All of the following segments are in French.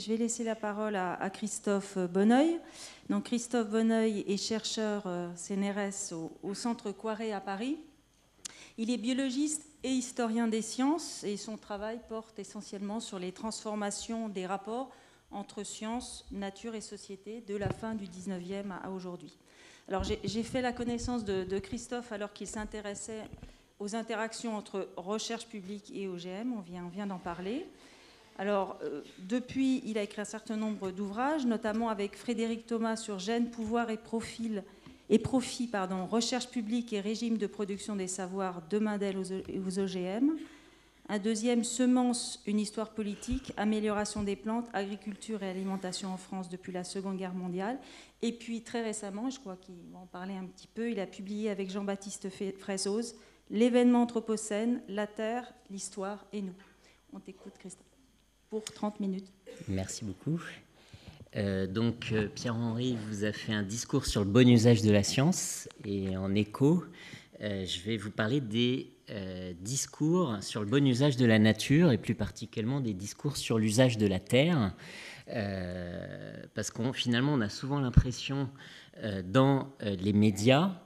je vais laisser la parole à, Christophe Bonneuil. Donc, Christophe Bonneuil est chercheur euh, CNRS au, Centre Coiré à Paris. Il est biologiste et historien des sciences et son travail porte essentiellement sur les transformations des rapports entre sciences, nature et société de la fin du 19e à aujourd'hui. Alors j'ai fait la connaissance de, Christophe alors qu'il s'intéressait aux interactions entre recherche publique et OGM, on vient, on vient d'en parler. Alors, euh, depuis, il a écrit un certain nombre d'ouvrages, notamment avec Frédéric Thomas sur Gènes, pouvoir et profil profit, recherche publique et régime de production des savoirs de d'elle aux OGM. Un deuxième, Semences, une histoire politique, amélioration des plantes, agriculture et alimentation en France depuis la Seconde Guerre mondiale. Et puis très récemment, je crois qu'il va en parler un petit peu, il a publié avec Jean-Baptiste Frézoz L'événement anthropocène, la Terre, l'histoire et nous. On t'écoute, Christophe pour 30 minutes. Merci beaucoup. Euh, donc euh, Pierre-Henri vous a fait un discours sur le bon usage de la science et en écho, euh, je vais vous parler des discours sur le bon usage de la nature et plus particulièrement des discours sur l'usage de la terre. parce qu'on finalement on a souvent l'impression dans les médias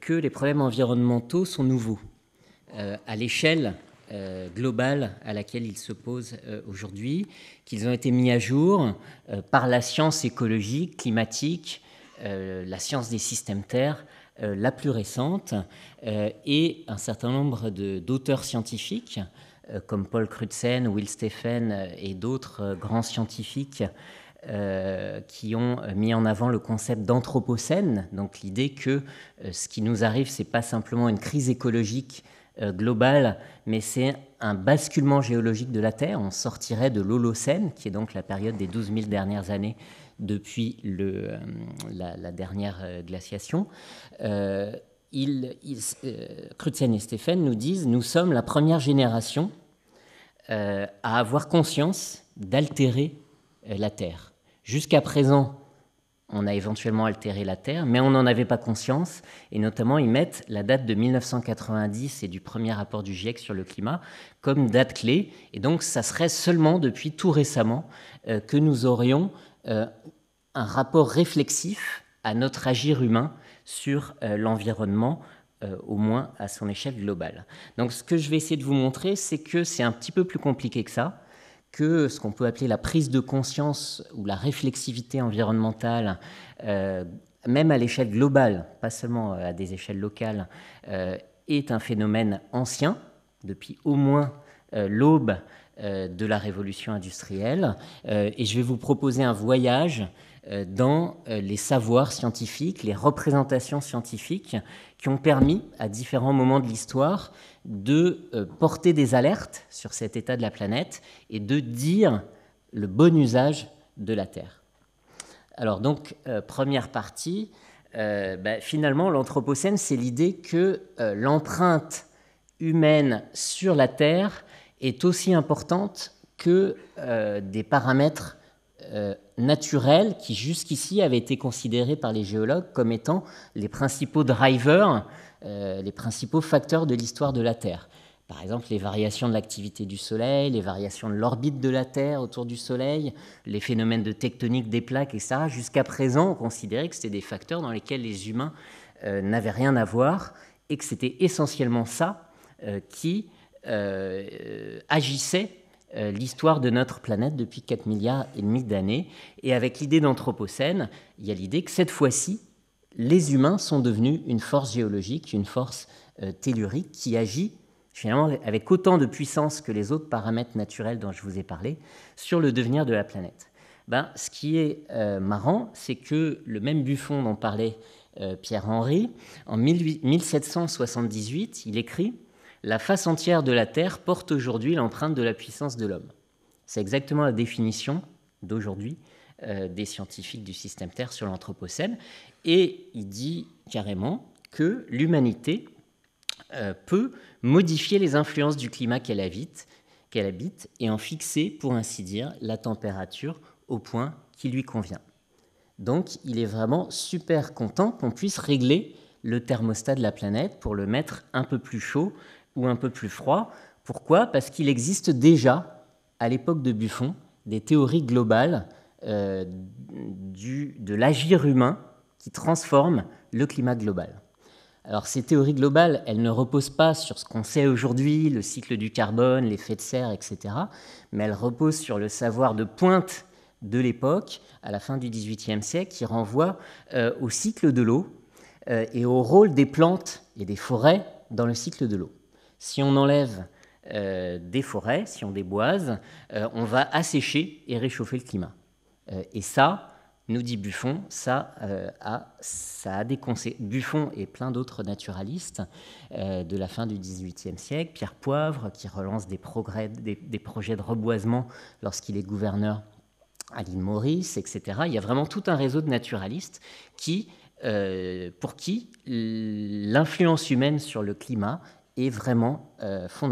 que les problèmes environnementaux sont nouveaux à l'échelle euh, globale à laquelle ils s'opposent euh, aujourd'hui, qu'ils ont été mis à jour euh, par la science écologique, climatique, la science des systèmes Terre, la plus récente, et un certain nombre d'auteurs scientifiques comme Paul Crutzen, Will Stephen et d'autres grands scientifiques qui ont mis en avant le concept d'anthropocène, donc l'idée que ce qui nous arrive, ce n'est pas simplement une crise écologique, euh, global, mais c'est un basculement géologique de la Terre. On sortirait de l'Holocène, qui est donc la période des 12 000 dernières années depuis euh, la, dernière euh, glaciation. Euh, il, il, et Stéphane nous disent Nous sommes la première génération à avoir conscience d'altérer la Terre. Jusqu'à présent, on a éventuellement altéré la Terre, mais on n'en avait pas conscience. Et notamment, ils mettent la date de 1990 et du premier rapport du GIEC sur le climat comme date clé. Et donc, ça serait seulement depuis tout récemment euh, que nous aurions euh, un rapport réflexif à notre agir humain sur euh, l'environnement, au moins à son échelle globale. Donc, ce que je vais essayer de vous montrer, c'est que c'est un petit peu plus compliqué que ça que ce qu'on peut appeler la prise de conscience ou la réflexivité environnementale, euh, même à l'échelle globale, pas seulement euh, à des échelles locales, euh, est un phénomène ancien, depuis au moins l'aube de la révolution industrielle. et je vais vous proposer un voyage dans les savoirs scientifiques, les représentations scientifiques qui ont permis, à différents moments de l'histoire, de euh, porter des alertes sur cet état de la planète et de dire le bon usage de la Terre. Alors donc, euh, première partie, euh, bah, finalement, l'Anthropocène, c'est l'idée que l'empreinte humaine sur la Terre est aussi importante que des paramètres euh, naturel qui jusqu'ici avaient été considérés par les géologues comme étant les principaux drivers, euh, les principaux facteurs de l'histoire de la Terre. Par exemple, les variations de l'activité du Soleil, les variations de l'orbite de la Terre autour du Soleil, les phénomènes de tectonique des plaques, et ça. Jusqu'à présent, on considérait que c'était des facteurs dans lesquels les humains euh, n'avaient rien à voir et que c'était essentiellement ça qui agissait euh, l'histoire de notre planète depuis 4 milliards et demi d'années. Et avec l'idée d'Anthropocène, il y a l'idée que cette fois-ci, les humains sont devenus une force géologique, une force euh, tellurique qui agit finalement avec autant de puissance que les autres paramètres naturels dont je vous ai parlé sur le devenir de la planète. Ben, ce qui est euh, marrant, c'est que le même Buffon dont parlait Pierre-Henri, en 1778, il écrit la face entière de la Terre porte aujourd'hui l'empreinte de la puissance de l'homme. C'est exactement la définition d'aujourd'hui euh, des scientifiques du système Terre sur l'Anthropocène. Et il dit carrément que l'humanité euh, peut modifier les influences du climat qu'elle habite, qu'elle habite et en fixer, pour ainsi dire, la température au point qui lui convient. Donc il est vraiment super content qu'on puisse régler le thermostat de la planète pour le mettre un peu plus chaud ou un peu plus froid. Pourquoi Parce qu'il existe déjà, à l'époque de Buffon, des théories globales euh, du, de l'agir humain qui transforme le climat global. Alors ces théories globales, elles ne reposent pas sur ce qu'on sait aujourd'hui, le cycle du carbone, l'effet de serre, etc., mais elles reposent sur le savoir de pointe de l'époque, à la fin du XVIIIe siècle, qui renvoie euh, au cycle de l'eau euh, et au rôle des plantes et des forêts dans le cycle de l'eau. Si on enlève euh, des forêts, si on déboise, euh, on va assécher et réchauffer le climat. Euh, et ça, nous dit Buffon, ça, a, ça a des conséquences. Buffon et plein d'autres naturalistes de la fin du XVIIIe siècle, Pierre Poivre, qui relance des, projets de reboisement lorsqu'il est gouverneur à l'île Maurice, etc. Il y a vraiment tout un réseau de naturalistes qui, pour qui l'influence humaine sur le climat est vraiment euh, fondamental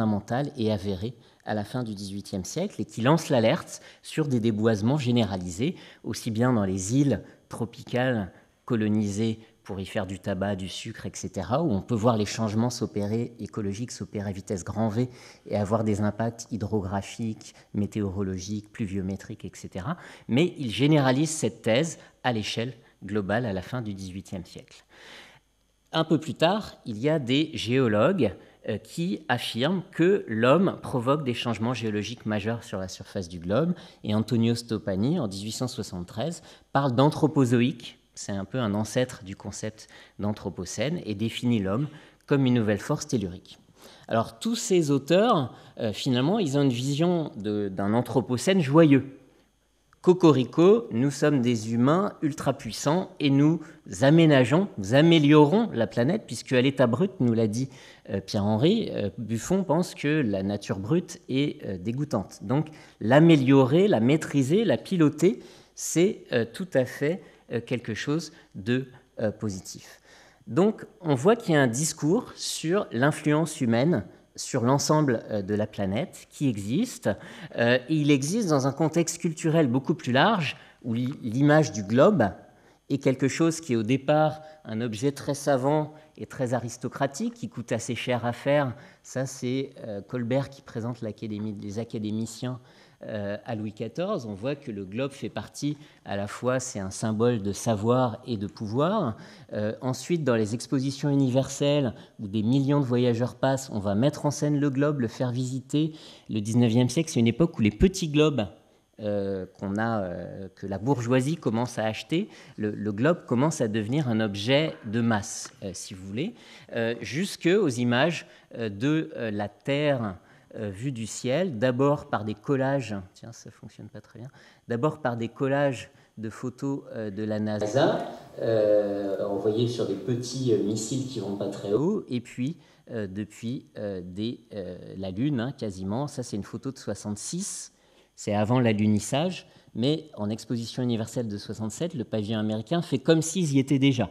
fondamentale et avérée à la fin du XVIIIe siècle et qui lance l'alerte sur des déboisements généralisés, aussi bien dans les îles tropicales colonisées pour y faire du tabac, du sucre, etc., où on peut voir les changements s'opérer, écologiques s'opérer à vitesse grand V et avoir des impacts hydrographiques, météorologiques, pluviométriques, etc. Mais il généralise cette thèse à l'échelle globale à la fin du XVIIIe siècle. Un peu plus tard, il y a des géologues euh, qui affirme que l'homme provoque des changements géologiques majeurs sur la surface du globe. Et Antonio Stoppani en 1873, parle d'anthropozoïque, c'est un peu un ancêtre du concept d'anthropocène, et définit l'homme comme une nouvelle force tellurique. Alors tous ces auteurs, euh, finalement, ils ont une vision d'un anthropocène joyeux, Cocorico, nous sommes des humains ultra puissants et nous aménageons, nous améliorons la planète, puisque à l'état brut, nous l'a dit euh, Pierre-Henri, euh, Buffon pense que la nature brute est euh, dégoûtante. Donc l'améliorer, la maîtriser, la piloter, c'est tout à fait quelque chose de positif. Donc on voit qu'il y a un discours sur l'influence humaine sur l'ensemble euh, de la planète qui existe. Euh, et il existe dans un contexte culturel beaucoup plus large où l'image du globe est quelque chose qui est au départ un objet très savant et très aristocratique, qui coûte assez cher à faire. Ça, c'est euh, Colbert qui présente l'Académie les académiciens euh, à Louis XIV, on voit que le globe fait partie, à la fois c'est un symbole de savoir et de pouvoir. Euh, ensuite, dans les expositions universelles, où des millions de voyageurs passent, on va mettre en scène le globe, le faire visiter. Le 19e siècle, c'est une époque où les petits globes euh, que la bourgeoisie commence à acheter, le, globe commence à devenir un objet de masse, si vous voulez, jusque aux images de la Terre euh, vue du ciel, d'abord par des collages, tiens, ça fonctionne pas très bien, d'abord par des collages de photos euh, de la NASA, euh, envoyées sur des petits missiles qui vont pas très haut, et puis depuis des, la Lune, hein, quasiment, ça c'est une photo de 66, c'est avant l'alunissage, mais en exposition universelle de 67, le pavillon américain fait comme s'ils y étaient déjà.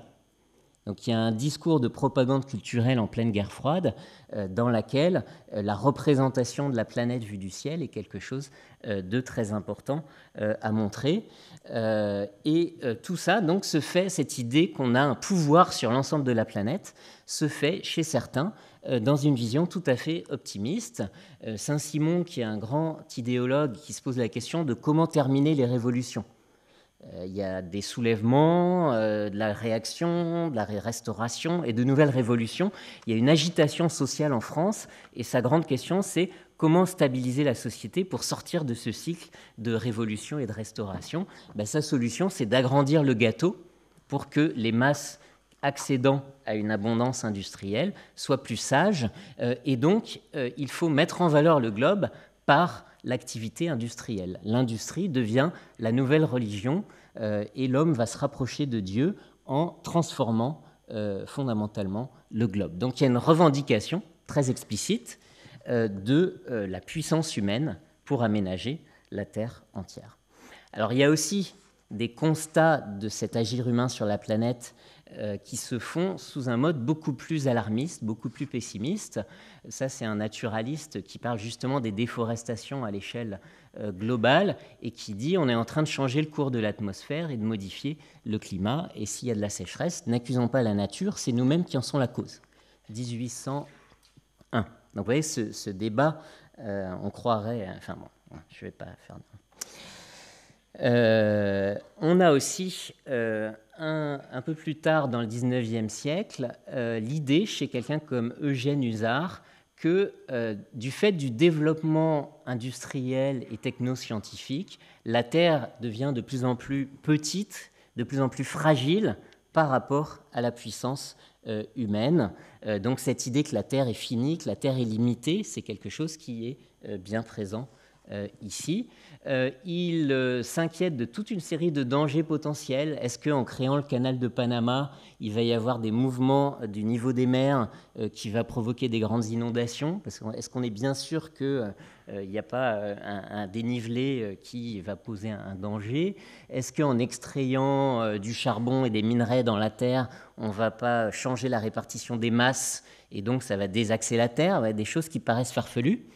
Donc il y a un discours de propagande culturelle en pleine guerre froide euh, dans laquelle euh, la représentation de la planète vue du ciel est quelque chose euh, de très important à montrer. et tout ça, donc, se fait, cette idée qu'on a un pouvoir sur l'ensemble de la planète, se fait chez certains dans une vision tout à fait optimiste. Saint-Simon, qui est un grand idéologue qui se pose la question de comment terminer les révolutions. Euh, il y a des soulèvements, euh, de la réaction, de la restauration et de nouvelles révolutions. Il y a une agitation sociale en France et sa grande question, c'est comment stabiliser la société pour sortir de ce cycle de révolution et de restauration. Ben, sa solution, c'est d'agrandir le gâteau pour que les masses accédant à une abondance industrielle soient plus sages. Euh, et donc, il faut mettre en valeur le globe par l'activité industrielle. L'industrie devient la nouvelle religion euh, et l'homme va se rapprocher de Dieu en transformant euh, fondamentalement le globe. Donc il y a une revendication très explicite euh, de la puissance humaine pour aménager la Terre entière. Alors il y a aussi des constats de cet agir humain sur la planète euh, qui se font sous un mode beaucoup plus alarmiste, beaucoup plus pessimiste. Ça, c'est un naturaliste qui parle justement des déforestations à l'échelle euh, globale et qui dit on est en train de changer le cours de l'atmosphère et de modifier le climat. Et s'il y a de la sécheresse, n'accusons pas la nature, c'est nous-mêmes qui en sommes la cause. 1801. Donc vous voyez, ce, débat, euh, on croirait... Enfin bon, je ne vais pas faire... on a aussi un, peu plus tard dans le 19e siècle euh, l'idée chez quelqu'un comme Eugène Usard que euh, du fait du développement industriel et technoscientifique, la Terre devient de plus en plus petite, de plus en plus fragile par rapport à la puissance euh, humaine. donc cette idée que la Terre est finie, que la Terre est limitée, c'est quelque chose qui est bien présent euh, ici. Euh, il euh, s'inquiète de toute une série de dangers potentiels. Est-ce qu'en créant le canal de Panama, il va y avoir des mouvements du niveau des mers qui va provoquer des grandes inondations Est-ce qu'on est bien sûr qu'il n'y a pas un, dénivelé qui va poser un, danger Est-ce qu'en extrayant du charbon et des minerais dans la terre, on ne va pas changer la répartition des masses et donc ça va désaxer la terre Des choses qui paraissent farfelues.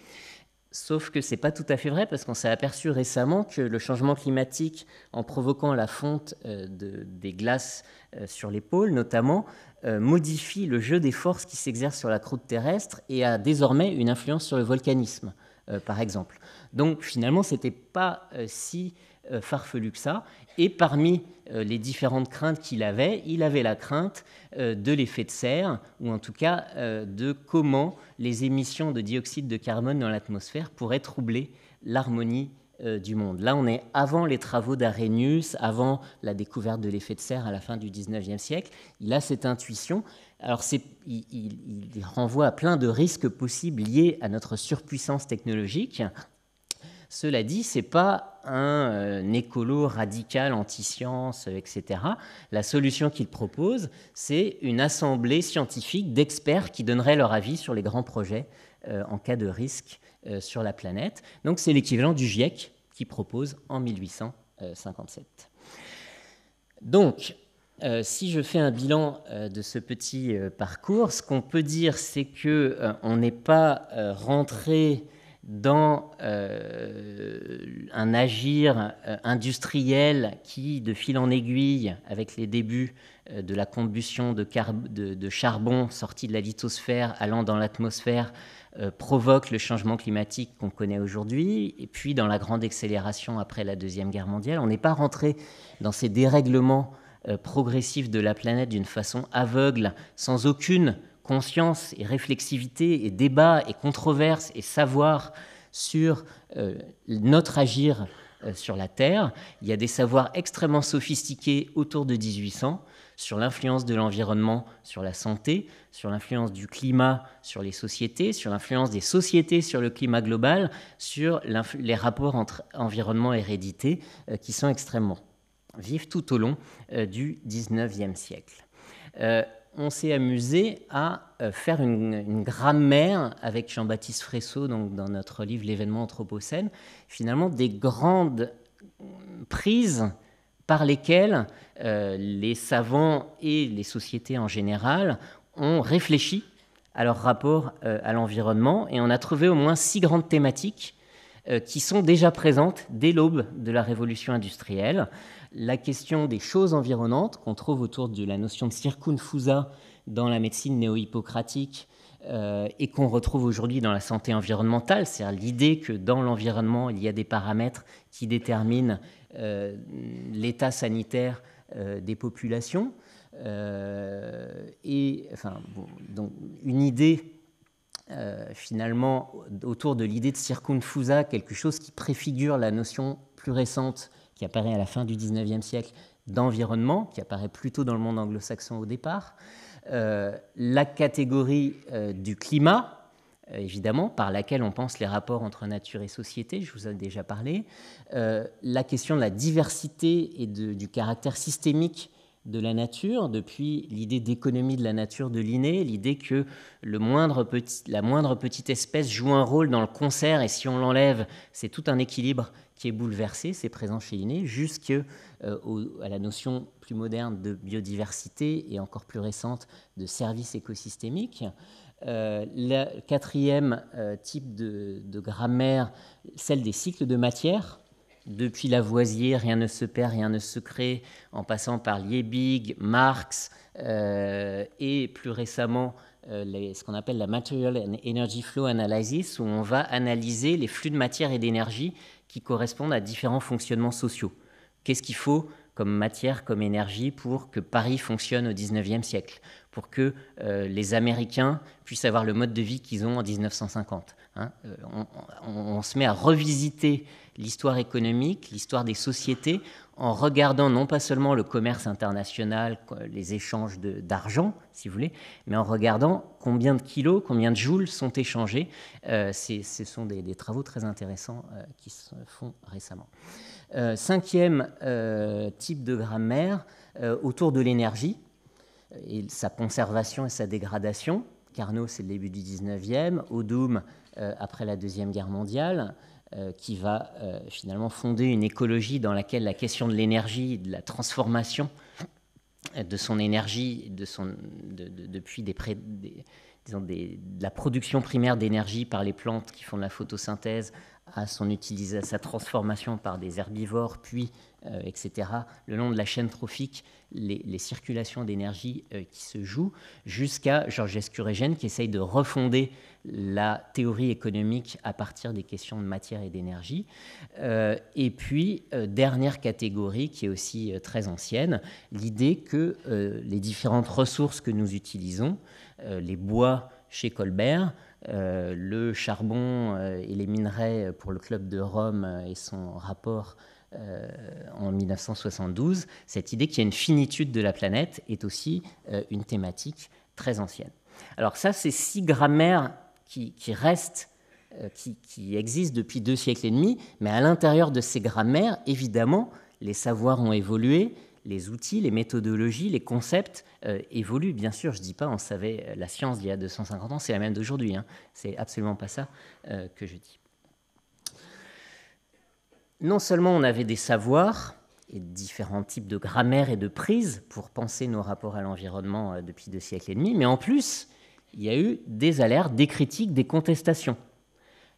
Sauf que c'est pas tout à fait vrai parce qu'on s'est aperçu récemment que le changement climatique, en provoquant la fonte euh, des glaces euh, sur les pôles notamment, euh, modifie le jeu des forces qui s'exercent sur la croûte terrestre et a désormais une influence sur le volcanisme, par exemple. Donc finalement, n'était pas si euh, farfelu que ça. Et parmi euh, les différentes craintes qu'il avait, il avait la crainte euh, de l'effet de serre, ou en tout cas de comment les émissions de dioxyde de carbone dans l'atmosphère pourraient troubler l'harmonie du monde. Là, on est avant les travaux d'Arrhenius, avant la découverte de l'effet de serre à la fin du 19e siècle. Il a cette intuition. Alors, il, il, renvoie à plein de risques possibles liés à notre surpuissance technologique. Cela dit, c'est pas un euh, écolo radical anti-science, euh, etc. La solution qu'il propose, c'est une assemblée scientifique d'experts qui donneraient leur avis sur les grands projets euh, en cas de risque sur la planète. Donc c'est l'équivalent du GIEC qui propose en 1857. Donc, si je fais un bilan de ce petit parcours, ce qu'on peut dire, c'est que on n'est pas rentré dans euh, un agir euh, industriel qui, de fil en aiguille, avec les débuts euh, de la combustion de, charbon sorti de la lithosphère allant dans l'atmosphère, provoque le changement climatique qu'on connaît aujourd'hui, et puis dans la grande accélération après la Deuxième Guerre mondiale, on n'est pas rentré dans ces dérèglements progressifs de la planète d'une façon aveugle, sans aucune conscience et réflexivité et débat et controverse et savoir sur euh, notre agir euh, sur la Terre. Il y a des savoirs extrêmement sophistiqués autour de 1800 sur l'influence de l'environnement sur la santé, sur l'influence du climat sur les sociétés, sur l'influence des sociétés sur le climat global, sur les rapports entre environnement et hérédité euh, qui sont extrêmement vifs tout au long du 19e siècle on s'est amusé à euh, faire une, grammaire avec Jean-Baptiste Fresseau, donc dans notre livre L'événement anthropocène, finalement des grandes prises par lesquelles euh, les savants et les sociétés en général ont réfléchi à leur rapport euh, à l'environnement et on a trouvé au moins six grandes thématiques qui sont déjà présentes dès l'aube de la révolution industrielle la question des choses environnantes qu'on trouve autour de la notion de circunfusa dans la médecine néo-hippocratique euh, et qu'on retrouve aujourd'hui dans la santé environnementale, c'est-à-dire l'idée que dans l'environnement, il y a des paramètres qui déterminent euh, l'état sanitaire euh, des populations. et enfin, donc une idée finalement autour de l'idée de circunfusa, quelque chose qui préfigure la notion plus récente qui apparaît à la fin du 19e siècle, d'environnement, qui apparaît plutôt dans le monde anglo-saxon au départ, euh, la catégorie euh, du climat, euh, évidemment, par laquelle on pense les rapports entre nature et société, je vous en ai déjà parlé, la question de la diversité et de, du caractère systémique de la nature, depuis l'idée d'économie de la nature de l'inné, l'idée que le moindre petit, la moindre petite espèce joue un rôle dans le concert et si on l'enlève, c'est tout un équilibre qui est bouleversé, c'est présent chez l'inné, jusqu'à euh, la notion plus moderne de biodiversité et encore plus récente de services écosystémiques. Euh, le quatrième euh, type de grammaire, celle des cycles de matière, depuis Lavoisier, rien ne se perd, rien ne se crée, en passant par Liebig, Marx euh, et plus récemment euh, ce qu'on appelle la Material and Energy Flow Analysis, où on va analyser les flux de matière et d'énergie qui correspondent à différents fonctionnements sociaux. Qu'est-ce qu'il faut comme matière, comme énergie pour que Paris fonctionne au 19e siècle pour que euh, les Américains puissent avoir le mode de vie qu'ils ont en 1950. Hein. Euh, on, se met à revisiter l'histoire économique, l'histoire des sociétés, en regardant non pas seulement le commerce international, les échanges d'argent, si vous voulez, mais en regardant combien de kilos, combien de joules sont échangés. Euh, ce sont des, travaux très intéressants qui se font récemment. cinquième type de grammaire, autour de l'énergie et sa conservation et sa dégradation. Carnot, c'est le début du 19e, Odoum, euh, après la Deuxième Guerre mondiale, euh, qui va euh, finalement fonder une écologie dans laquelle la question de l'énergie, de la transformation de son énergie, de son, depuis des, de la production primaire d'énergie par les plantes qui font de la photosynthèse à son utilisation, sa transformation par des herbivores, puis, euh, etc., le long de la chaîne trophique, les, circulations d'énergie euh, qui se jouent, jusqu'à Georges Escurégène qui essaye de refonder la théorie économique à partir des questions de matière et d'énergie. Euh, et puis, dernière catégorie qui est aussi très ancienne, l'idée que les différentes ressources que nous utilisons, euh, les bois chez Colbert, euh, le charbon euh, et les minerais pour le club de Rome et son rapport en 1972, cette idée qu'il y a une finitude de la planète est aussi une thématique très ancienne. Alors ça, c'est six grammaires qui, restent, qui, existent depuis deux siècles et demi, mais à l'intérieur de ces grammaires, évidemment, les savoirs ont évolué, les outils, les méthodologies, les concepts euh, évoluent. Bien sûr, je ne dis pas on savait euh, la science il y a 250 ans, c'est la même d'aujourd'hui. Hein. C'est absolument pas ça euh, que je dis. Non seulement on avait des savoirs et différents types de grammaires et de prises pour penser nos rapports à l'environnement depuis deux siècles et demi, mais en plus, il y a eu des alertes, des critiques, des contestations.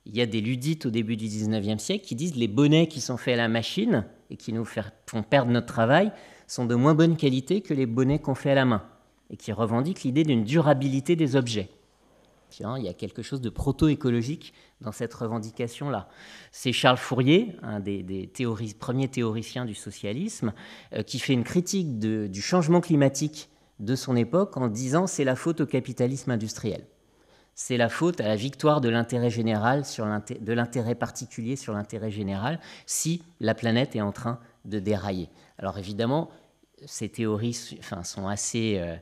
Il y a des ludites au début du 19e siècle qui disent les bonnets qui sont faits à la machine et qui nous font perdre notre travail, sont de moins bonne qualité que les bonnets qu'on fait à la main, et qui revendiquent l'idée d'une durabilité des objets. il y a quelque chose de proto-écologique dans cette revendication-là. C'est Charles Fourier, un des, premiers théoriciens du socialisme, euh, qui fait une critique du changement climatique de son époque en disant c'est la faute au capitalisme industriel. C'est la faute à la victoire de l'intérêt général sur de l'intérêt particulier sur l'intérêt général si la planète est en train de dérailler. Alors évidemment, ces théories sont assez euh,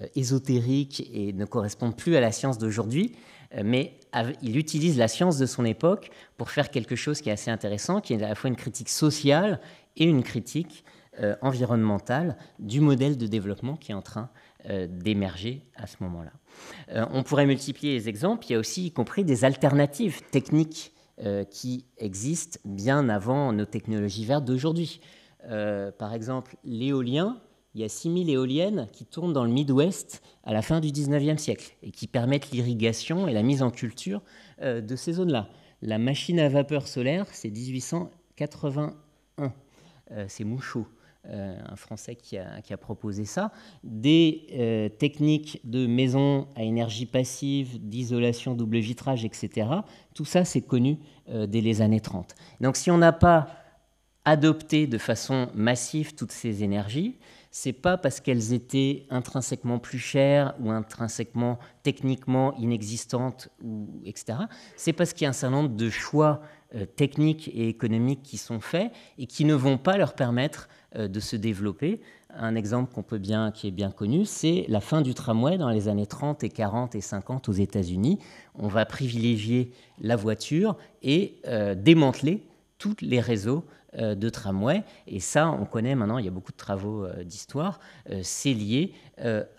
euh, ésotériques et ne correspondent plus à la science d'aujourd'hui, euh, mais il utilise la science de son époque pour faire quelque chose qui est assez intéressant, qui est à la fois une critique sociale et une critique environnementale du modèle de développement qui est en train d'émerger à ce moment-là. on pourrait multiplier les exemples, il y a aussi y compris des alternatives techniques qui existent bien avant nos technologies vertes d'aujourd'hui. Euh, par exemple l'éolien, il y a 6000 éoliennes qui tournent dans le Midwest à la fin du 19e siècle et qui permettent l'irrigation et la mise en culture euh, de ces zones-là. La machine à vapeur solaire, c'est 1881. Euh, c'est Mouchot, un Français qui a, qui a, proposé ça. Des techniques de maison à énergie passive, d'isolation, double vitrage, etc. Tout ça, c'est connu dès les années 30. Donc si on n'a pas adopter de façon massive toutes ces énergies, c'est pas parce qu'elles étaient intrinsèquement plus chères ou intrinsèquement techniquement inexistantes ou etc. C'est parce qu'il y a un certain nombre de choix euh, techniques et économiques qui sont faits et qui ne vont pas leur permettre euh, de se développer. Un exemple qu'on peut bien, qui est bien connu, c'est la fin du tramway dans les années 30 et 40 et 50 aux États-Unis. On va privilégier la voiture et euh, démanteler tous les réseaux euh, de tramway. Et ça, on connaît maintenant, il y a beaucoup de travaux euh, d'histoire, euh, c'est lié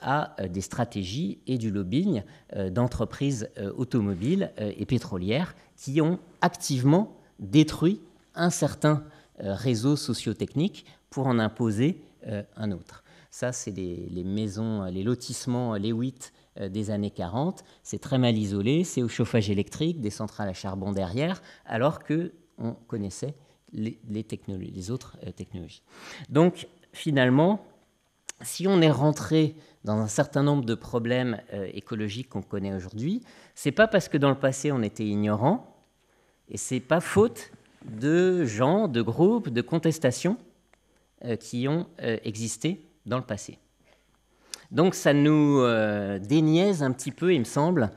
à des stratégies et du lobbying d'entreprises automobiles et pétrolières qui ont activement détruit un certain réseau socio-technique pour en imposer un autre. Ça, c'est les, maisons, les lotissements, les 8 des années 40. C'est très mal isolé, c'est au chauffage électrique, des centrales à charbon derrière, alors que on connaissait les, autres euh, technologies. Donc, finalement, si on est rentré dans un certain nombre de problèmes euh, écologiques qu'on connaît aujourd'hui, c'est pas parce que dans le passé on était ignorant, et c'est pas faute de gens, de groupes, de contestations euh, qui ont existé dans le passé. Donc ça nous déniaise un petit peu, il me semble,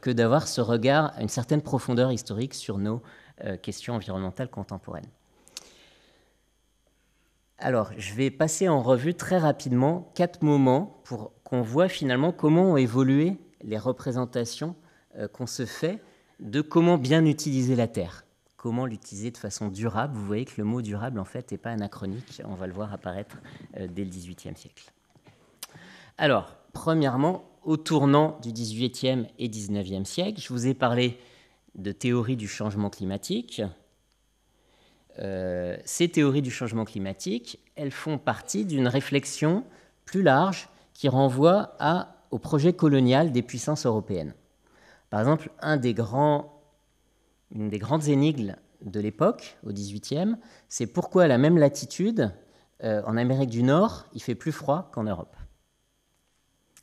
que d'avoir ce regard, à une certaine profondeur historique sur nos euh, questions environnementales contemporaines. Alors, je vais passer en revue très rapidement quatre moments pour qu'on voit finalement comment ont évolué les représentations euh, qu'on se fait de comment bien utiliser la terre, comment l'utiliser de façon durable. Vous voyez que le mot durable, en fait, n'est pas anachronique. On va le voir apparaître euh, dès le XVIIIe siècle. Alors, premièrement, au tournant du XVIIIe et XIXe siècle, je vous ai parlé de théories du changement climatique. Euh, ces théories du changement climatique, elles font partie d'une réflexion plus large qui renvoie au projet colonial des puissances européennes. Par exemple, une des grandes énigmes de l'époque, au XVIIIe, c'est pourquoi à la même latitude, euh, en Amérique du Nord, il fait plus froid qu'en Europe.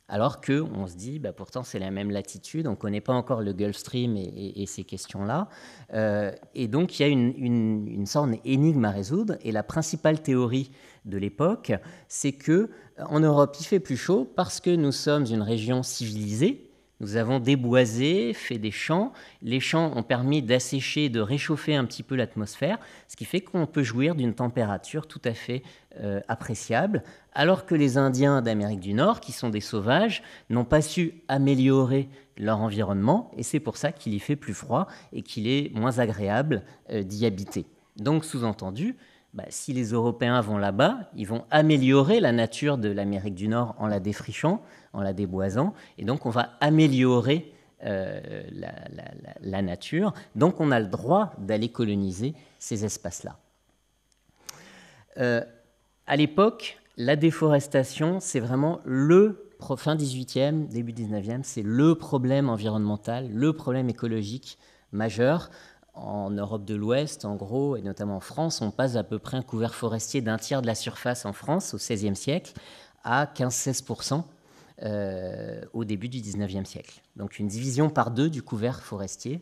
Alors que on se dit, bah pourtant c'est la même latitude, on ne connaît pas encore le Gulf Stream et, ces questions-là. Euh, et donc il y a une, une sorte d'énigme à résoudre. Et la principale théorie de l'époque, c'est que en Europe il fait plus chaud parce que nous sommes une région civilisée nous avons déboisé, fait des champs. Les champs ont permis d'assécher, de réchauffer un petit peu l'atmosphère, ce qui fait qu'on peut jouir d'une température tout à fait euh, appréciable, alors que les Indiens d'Amérique du Nord, qui sont des sauvages, n'ont pas su améliorer leur environnement, et c'est pour ça qu'il y fait plus froid et qu'il est moins agréable euh, d'y habiter. Donc sous-entendu, bah, si les Européens vont là-bas, ils vont améliorer la nature de l'Amérique du Nord en la défrichant, en la déboisant, et donc on va améliorer euh, la, nature. Donc on a le droit d'aller coloniser ces espaces-là. Euh, à l'époque, la déforestation, c'est vraiment le fin 18e, début 19e, c'est le problème environnemental, le problème écologique majeur en Europe de l'Ouest, en gros, et notamment en France, on passe à peu près un couvert forestier d'un tiers de la surface en France au XVIe siècle à 15-16% euh, au début du XIXe siècle. Donc une division par deux du couvert forestier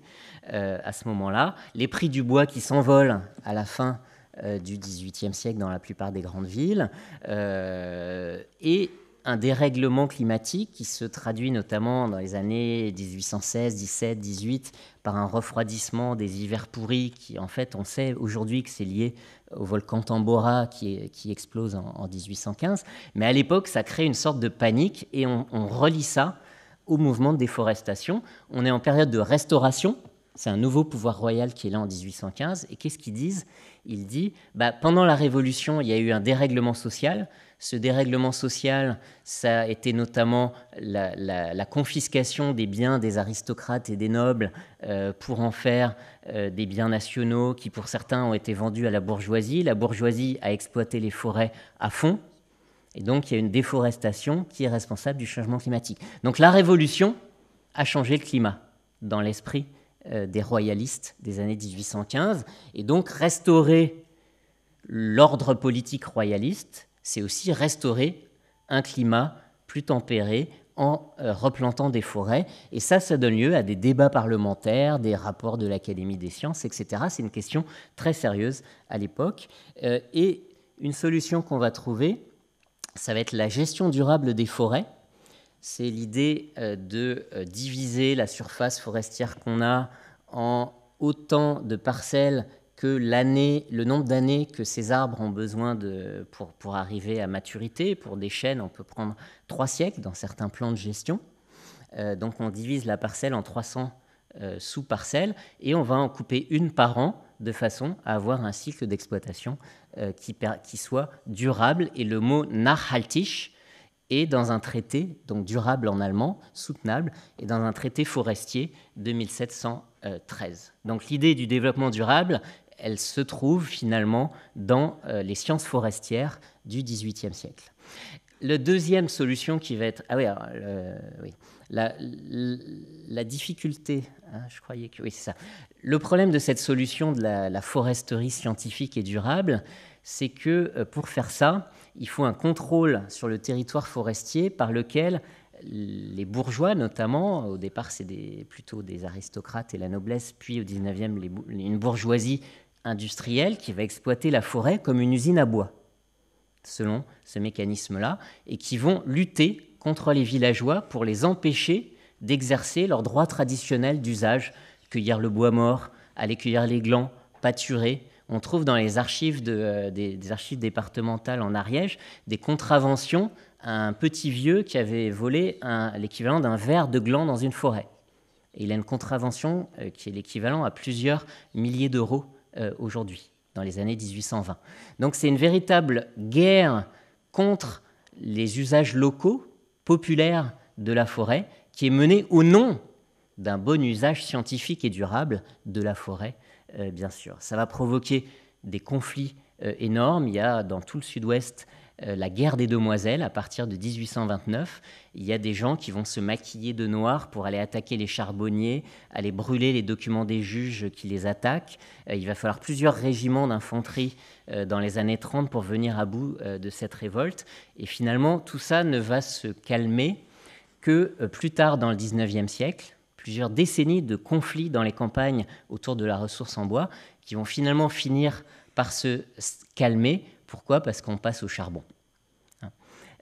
euh, à ce moment-là. Les prix du bois qui s'envolent à la fin euh, du XVIIIe siècle dans la plupart des grandes villes. et un dérèglement climatique qui se traduit notamment dans les années 1816, 17, 18 par un refroidissement des hivers pourris qui, en fait, on sait aujourd'hui que c'est lié au volcan Tambora qui, explose en, 1815. Mais à l'époque, ça crée une sorte de panique et on, relie ça au mouvement de déforestation. On est en période de restauration. C'est un nouveau pouvoir royal qui est là en 1815. Et qu'est-ce qu'ils disent Il dit, bah, pendant la Révolution, il y a eu un dérèglement social. Ce dérèglement social, ça a été notamment la, confiscation des biens des aristocrates et des nobles euh, pour en faire euh, des biens nationaux qui, pour certains, ont été vendus à la bourgeoisie. La bourgeoisie a exploité les forêts à fond. Et donc, il y a une déforestation qui est responsable du changement climatique. Donc, la révolution a changé le climat dans l'esprit euh, des royalistes des années 1815. Et donc, restaurer l'ordre politique royaliste, c'est aussi restaurer un climat plus tempéré en euh, replantant des forêts. Et ça, ça donne lieu à des débats parlementaires, des rapports de l'Académie des sciences, etc. C'est une question très sérieuse à l'époque. Euh, et une solution qu'on va trouver, ça va être la gestion durable des forêts. C'est l'idée euh, de diviser la surface forestière qu'on a en autant de parcelles que l'année, le nombre d'années que ces arbres ont besoin de, pour, pour arriver à maturité, pour des chênes, on peut prendre trois siècles dans certains plans de gestion. Euh, donc on divise la parcelle en 300 euh, sous-parcelles et on va en couper une par an de façon à avoir un cycle d'exploitation euh, qui, qui, soit durable. Et le mot nachhaltig est dans un traité, donc durable en allemand, soutenable, et dans un traité forestier de 1713. Donc l'idée du développement durable, elle se trouve finalement dans euh, les sciences forestières du XVIIIe siècle. La deuxième solution qui va être... Ah oui, La, difficulté, hein, je croyais que... Oui, c'est ça. Le problème de cette solution de la, foresterie scientifique et durable, c'est que euh, pour faire ça, il faut un contrôle sur le territoire forestier par lequel les bourgeois notamment, au départ c'est plutôt des aristocrates et la noblesse, puis au XIXe, e une bourgeoisie industriel qui va exploiter la forêt comme une usine à bois, selon ce mécanisme-là, et qui vont lutter contre les villageois pour les empêcher d'exercer leurs droits traditionnels d'usage, cueillir le bois mort, aller cueillir les glands, pâturer. On trouve dans les archives, euh, des, archives départementales en Ariège des contraventions à un petit vieux qui avait volé l'équivalent d'un verre de gland dans une forêt. Et il a une contravention euh, qui est l'équivalent à plusieurs milliers d'euros euh, aujourd'hui, dans les années 1820. Donc c'est une véritable guerre contre les usages locaux, populaires de la forêt, qui est menée au nom d'un bon usage scientifique et durable de la forêt, euh, bien sûr. Ça va provoquer des conflits euh, énormes. Il y a dans tout le sud-ouest euh, la guerre des demoiselles à partir de 1829. Il y a des gens qui vont se maquiller de noir pour aller attaquer les charbonniers, aller brûler les documents des juges qui les attaquent. Euh, il va falloir plusieurs régiments d'infanterie euh, dans les années 30 pour venir à bout de cette révolte. Et finalement, tout ça ne va se calmer que plus tard dans le 19e siècle, plusieurs décennies de conflits dans les campagnes autour de la ressource en bois qui vont finalement finir par se calmer pourquoi Parce qu'on passe au charbon. Hein.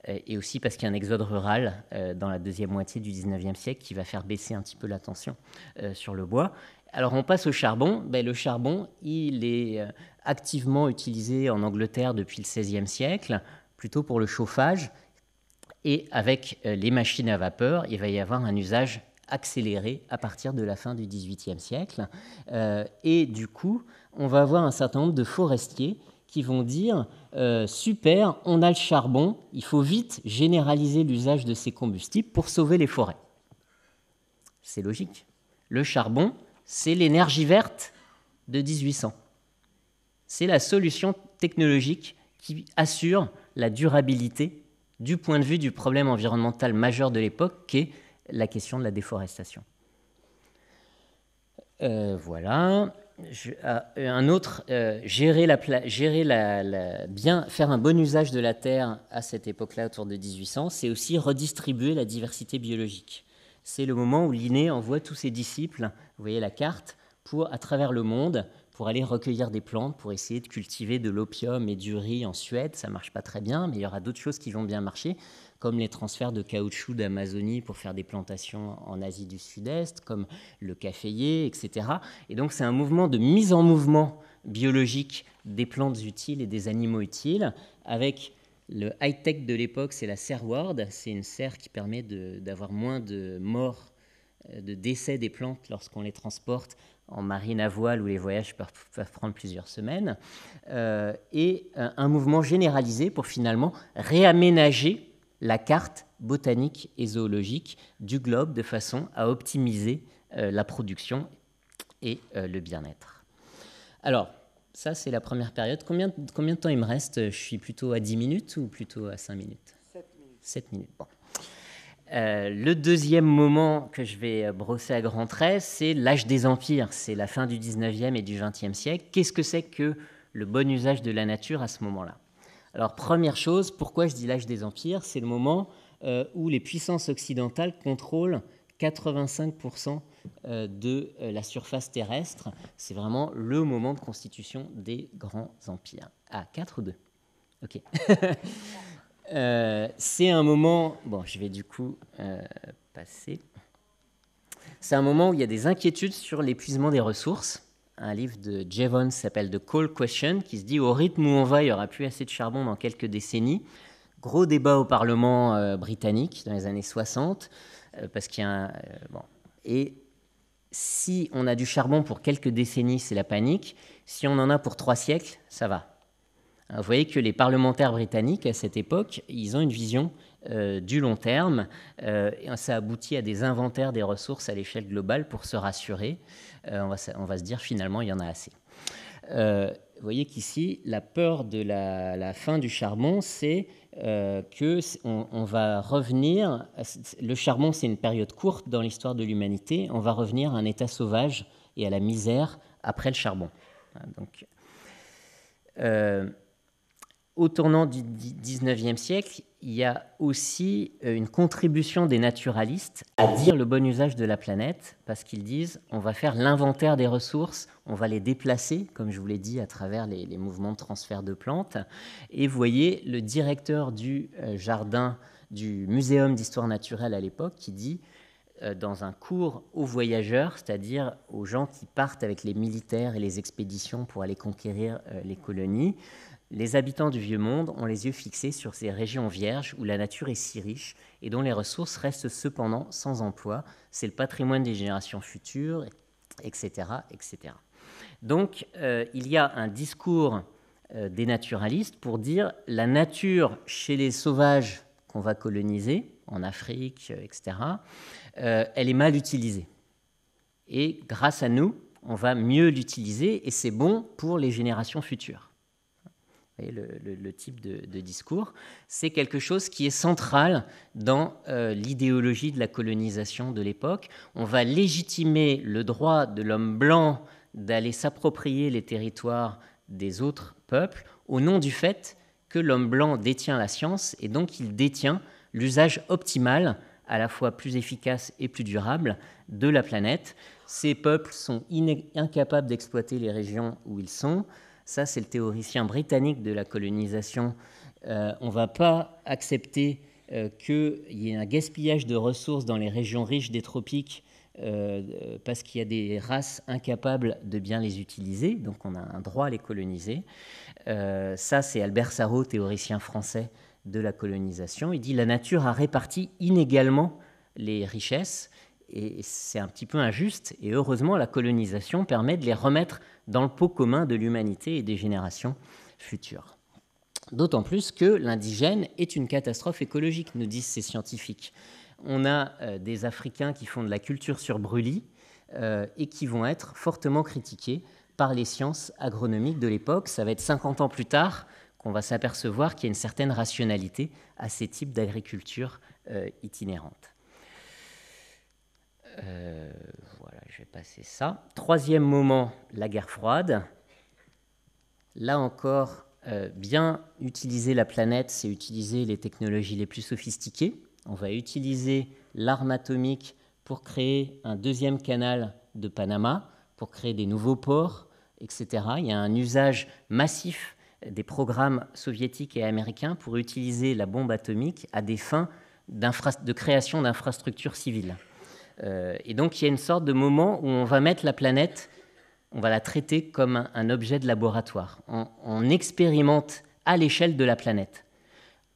Euh, et aussi parce qu'il y a un exode rural euh, dans la deuxième moitié du 19e siècle qui va faire baisser un petit peu la tension euh, sur le bois. Alors on passe au charbon. Ben, le charbon, il est activement utilisé en Angleterre depuis le XVIe siècle, plutôt pour le chauffage. Et avec les machines à vapeur, il va y avoir un usage accéléré à partir de la fin du XVIIIe siècle. et du coup, on va avoir un certain nombre de forestiers qui vont dire euh, super, on a le charbon, il faut vite généraliser l'usage de ces combustibles pour sauver les forêts. C'est logique. Le charbon, c'est l'énergie verte de 1800. C'est la solution technologique qui assure la durabilité du point de vue du problème environnemental majeur de l'époque, qui est la question de la déforestation. Euh, voilà. Euh, un autre, euh, gérer, la, bien, faire un bon usage de la terre à cette époque-là, autour de 1800, c'est aussi redistribuer la diversité biologique. C'est le moment où Linné envoie tous ses disciples, vous voyez la carte, pour à travers le monde, pour aller recueillir des plantes, pour essayer de cultiver de l'opium et du riz en Suède. Ça marche pas très bien, mais il y aura d'autres choses qui vont bien marcher comme les transferts de caoutchouc d'Amazonie pour faire des plantations en Asie du Sud-Est, comme le caféier, etc. Et donc c'est un mouvement de mise en mouvement biologique des plantes utiles et des animaux utiles, avec le high-tech de l'époque, c'est la serre Ward, c'est une serre qui permet d'avoir moins de morts, euh, de décès des plantes lorsqu'on les transporte en marine à voile où les voyages peuvent prendre plusieurs semaines, euh, et euh, un mouvement généralisé pour finalement réaménager la carte botanique et zoologique du globe de façon à optimiser euh, la production et euh, le bien-être. Alors, ça, c'est la première période. Combien, combien de temps il me reste Je suis plutôt à 10 minutes ou plutôt à 5 minutes 7 minutes. Euh, le deuxième moment que je vais brosser à grands traits, c'est l'âge des empires. C'est la fin du 19e et du 20e siècle. Qu'est-ce que c'est que le bon usage de la nature à ce moment-là alors première chose, pourquoi je dis l'âge des empires C'est le moment euh, où les puissances occidentales contrôlent 85% euh, de euh, la surface terrestre. C'est vraiment le moment de constitution des grands empires. Ah, 4 ou 2 Ok. c'est un moment... Bon, je vais du coup passer. C'est un moment où il y a des inquiétudes sur l'épuisement des ressources un livre de Jevons s'appelle The Coal Question, qui se dit au rythme où on va, il n'y aura plus assez de charbon dans quelques décennies. Gros débat au Parlement euh, britannique dans les années 60, euh, parce qu'il euh, bon. Et si on a du charbon pour quelques décennies, c'est la panique. Si on en a pour trois siècles, ça va. Hein, vous voyez que les parlementaires britanniques, à cette époque, ils ont une vision euh, du long terme. Euh, ça aboutit à des inventaires des ressources à l'échelle globale pour se rassurer. Euh, on va, on, va, se dire finalement, il y en a assez. vous voyez qu'ici, la peur de la, fin du charbon, c'est euh, que on, va revenir. Le charbon, c'est une période courte dans l'histoire de l'humanité. On va revenir à un état sauvage et à la misère après le charbon. Hein, donc, au tournant du 19e siècle, il y a aussi euh, une contribution des naturalistes à dire le bon usage de la planète, parce qu'ils disent on va faire l'inventaire des ressources, on va les déplacer, comme je vous l'ai dit, à travers les, les, mouvements de transfert de plantes. Et vous voyez le directeur du euh, jardin du Muséum d'histoire naturelle à l'époque qui dit euh, dans un cours aux voyageurs, c'est-à-dire aux gens qui partent avec les militaires et les expéditions pour aller conquérir les colonies. Les habitants du vieux monde ont les yeux fixés sur ces régions vierges où la nature est si riche et dont les ressources restent cependant sans emploi. C'est le patrimoine des générations futures, etc. etc. Donc euh, il y a un discours euh, des naturalistes pour dire la nature chez les sauvages qu'on va coloniser, en Afrique, euh, etc., elle est mal utilisée. Et grâce à nous, on va mieux l'utiliser et c'est bon pour les générations futures le, type de, discours, c'est quelque chose qui est central dans euh, l'idéologie de la colonisation de l'époque. On va légitimer le droit de l'homme blanc d'aller s'approprier les territoires des autres peuples au nom du fait que l'homme blanc détient la science et donc il détient l'usage optimal, à la fois plus efficace et plus durable, de la planète. Ces peuples sont incapables d'exploiter les régions où ils sont. Ça, c'est le théoricien britannique de la colonisation. Euh, on ne va pas accepter euh, qu'il y ait un gaspillage de ressources dans les régions riches des tropiques euh, parce qu'il y a des races incapables de bien les utiliser, donc on a un droit à les coloniser. ça, c'est Albert Sarrault, théoricien français de la colonisation. Il dit la nature a réparti inégalement les richesses, et c'est un petit peu injuste, et heureusement, la colonisation permet de les remettre dans le pot commun de l'humanité et des générations futures. D'autant plus que l'indigène est une catastrophe écologique, nous disent ces scientifiques. On a euh, des Africains qui font de la culture sur brûlis euh, et qui vont être fortement critiqués par les sciences agronomiques de l'époque. Ça va être 50 ans plus tard qu'on va s'apercevoir qu'il y a une certaine rationalité à ces types d'agriculture euh, itinérante je vais passer ça. Troisième moment, la guerre froide. Là encore, euh, bien utiliser la planète, c'est utiliser les technologies les plus sophistiquées. On va utiliser l'arme atomique pour créer un deuxième canal de Panama, pour créer des nouveaux ports, etc. Il y a un usage massif des programmes soviétiques et américains pour utiliser la bombe atomique à des fins de création d'infrastructures civiles. Euh, et donc il y a une sorte de moment où on va mettre la planète, on va la traiter comme un, objet de laboratoire. on expérimente à l'échelle de la planète.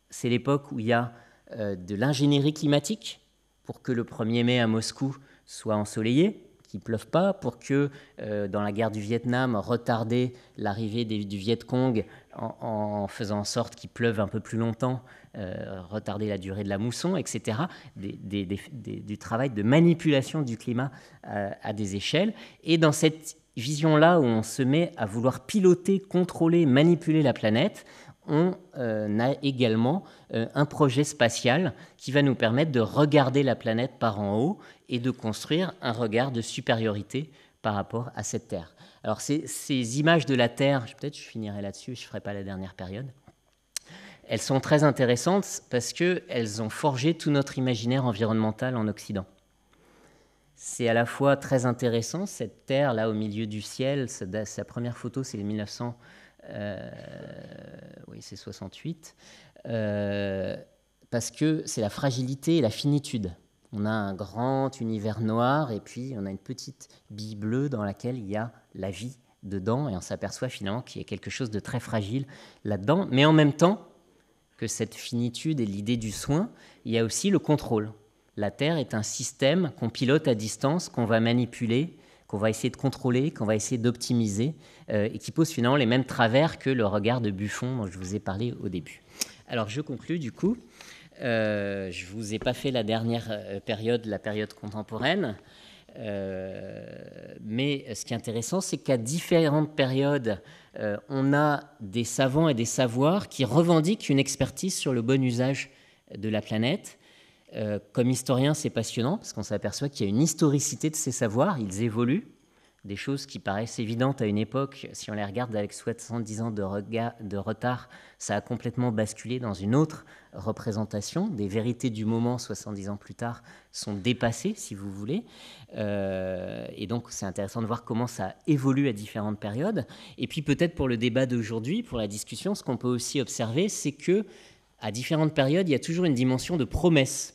C'est l'époque où il y a euh, de l'ingénierie climatique pour que le 1er mai à Moscou soit ensoleillé qu'il pleuve pas, pour que euh, dans la guerre du Vietnam, retarder l'arrivée du Viet Cong en, faisant en sorte qu'il pleuve un peu plus longtemps, euh, retarder la durée de la mousson, etc. du travail de manipulation du climat euh, à des échelles. Et dans cette vision-là où on se met à vouloir piloter, contrôler, manipuler la planète, on euh, a également euh, un projet spatial qui va nous permettre de regarder la planète par en haut et de construire un regard de supériorité par rapport à cette Terre. Alors ces, images de la Terre, peut-être je finirai là-dessus, je ne ferai pas la dernière période, elles sont très intéressantes parce qu'elles ont forgé tout notre imaginaire environnemental en Occident. C'est à la fois très intéressant, cette Terre là au milieu du ciel, sa première photo c'est le 1900. Euh, oui, c'est 68. Euh, parce que c'est la fragilité et la finitude. On a un grand univers noir et puis on a une petite bille bleue dans laquelle il y a la vie dedans et on s'aperçoit finalement qu'il y a quelque chose de très fragile là-dedans. Mais en même temps que cette finitude et l'idée du soin, il y a aussi le contrôle. La Terre est un système qu'on pilote à distance, qu'on va manipuler qu'on va essayer de contrôler, qu'on va essayer d'optimiser, euh, et qui pose finalement les mêmes travers que le regard de Buffon dont je vous ai parlé au début. Alors je conclus du coup. Euh, je ne vous ai pas fait la dernière euh, période, la période contemporaine. mais ce qui est intéressant, c'est qu'à différentes périodes, on a des savants et des savoirs qui revendiquent une expertise sur le bon usage de la planète. Euh, comme historien, c'est passionnant parce qu'on s'aperçoit qu'il y a une historicité de ces savoirs, ils évoluent. Des choses qui paraissent évidentes à une époque, si on les regarde avec 70 ans de, de retard, ça a complètement basculé dans une autre représentation. Des vérités du moment, 70 ans plus tard, sont dépassées, si vous voulez. Euh, et donc, c'est intéressant de voir comment ça évolue à différentes périodes. Et puis, peut-être pour le débat d'aujourd'hui, pour la discussion, ce qu'on peut aussi observer, c'est que à différentes périodes, il y a toujours une dimension de promesse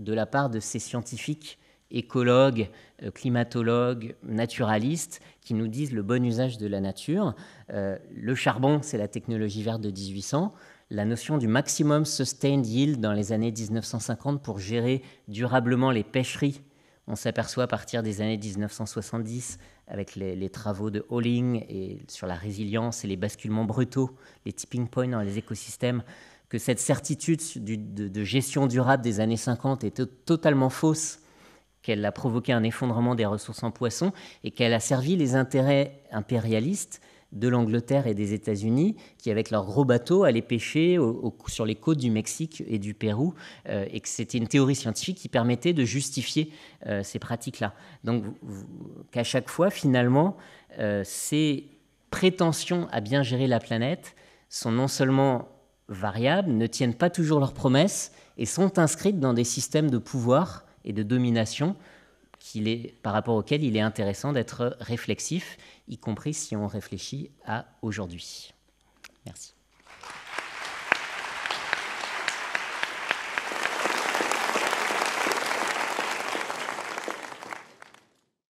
de la part de ces scientifiques, écologues, euh, climatologues, naturalistes, qui nous disent le bon usage de la nature. Euh, le charbon, c'est la technologie verte de 1800. La notion du maximum sustained yield dans les années 1950 pour gérer durablement les pêcheries on s'aperçoit à partir des années 1970, avec les, les, travaux de Holling et sur la résilience et les basculements brutaux, les tipping points dans les écosystèmes, que cette certitude de, gestion durable des années 50 était totalement fausse, qu'elle a provoqué un effondrement des ressources en poissons et qu'elle a servi les intérêts impérialistes de l'Angleterre et des États-Unis, qui avec leurs gros bateaux allaient pêcher sur les côtes du Mexique et du Pérou, euh, et que c'était une théorie scientifique qui permettait de justifier euh, ces pratiques-là. Donc qu'à chaque fois, finalement, euh, ces prétentions à bien gérer la planète sont non seulement variables, ne tiennent pas toujours leurs promesses et sont inscrites dans des systèmes de pouvoir et de domination est, par rapport auxquels il est intéressant d'être réflexif, y compris si on réfléchit à aujourd'hui. Merci.